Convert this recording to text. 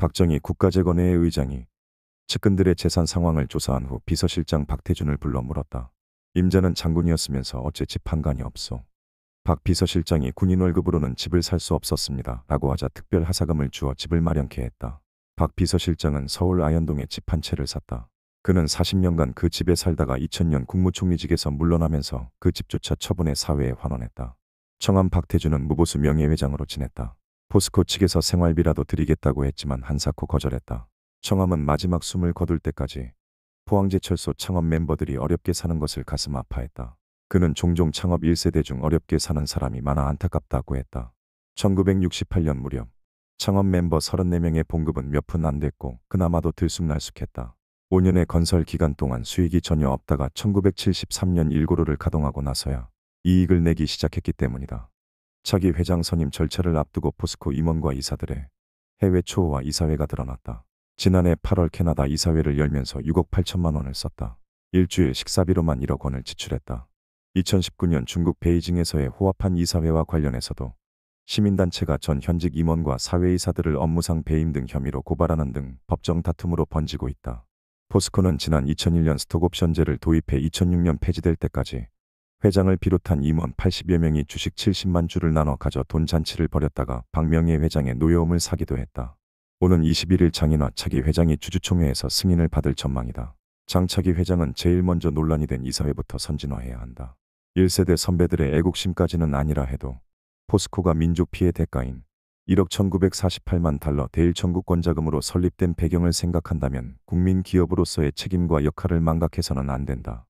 박정희 국가재건회의 의장이 측근들의 재산 상황을 조사한 후 비서실장 박태준을 불러 물었다. 임자는 장군이었으면서 어째 집 한간이 없소. 박 비서실장이 군인 월급으로는 집을 살 수 없었습니다. 라고 하자 특별 하사금을 주어 집을 마련케 했다. 박 비서실장은 서울 아현동에 집 한 채를 샀다. 그는 40년간 그 집에 살다가 2000년 국무총리직에서 물러나면서 그 집조차 처분해 사회에 환원했다. 청암 박태준은 무보수 명예회장으로 지냈다. 포스코 측에서 생활비라도 드리겠다고 했지만 한사코 거절했다. 청함은 마지막 숨을 거둘 때까지 포항제철소 창업 멤버들이 어렵게 사는 것을 가슴 아파했다. 그는 종종 창업 1세대 중 어렵게 사는 사람이 많아 안타깝다고 했다. 1968년 무렵 창업 멤버 34명의 봉급은 몇 푼 안 됐고 그나마도 들쑥날쑥했다. 5년의 건설 기간 동안 수익이 전혀 없다가 1973년 일고로를 가동하고 나서야 이익을 내기 시작했기 때문이다. 차기 회장 선임 절차를 앞두고 포스코 임원과 이사들의 해외 초호와 이사회가 드러났다. 지난해 8월 캐나다 이사회를 열면서 6억 8천만 원을 썼다. 일주일 식사비로만 1억 원을 지출했다. 2019년 중국 베이징에서의 호화판 이사회와 관련해서도 시민단체가 전 현직 임원과 사회이사들을 업무상 배임 등 혐의로 고발하는 등 법정 다툼으로 번지고 있다. 포스코는 지난 2001년 스톡옵션제를 도입해 2006년 폐지될 때까지 회장을 비롯한 임원 80여 명이 주식 70만 주를 나눠 가져 돈 잔치를 벌였다가 박명희 회장의 노여움을 사기도 했다. 오는 21일 장인화 차기 회장이 주주총회에서 승인을 받을 전망이다. 장차기 회장은 제일 먼저 논란이 된 이사회부터 선진화해야 한다. 1세대 선배들의 애국심까지는 아니라 해도 포스코가 민족 피해 대가인 1억 1948만 달러 대일 청구권자금으로 설립된 배경을 생각한다면 국민 기업으로서의 책임과 역할을 망각해서는 안 된다.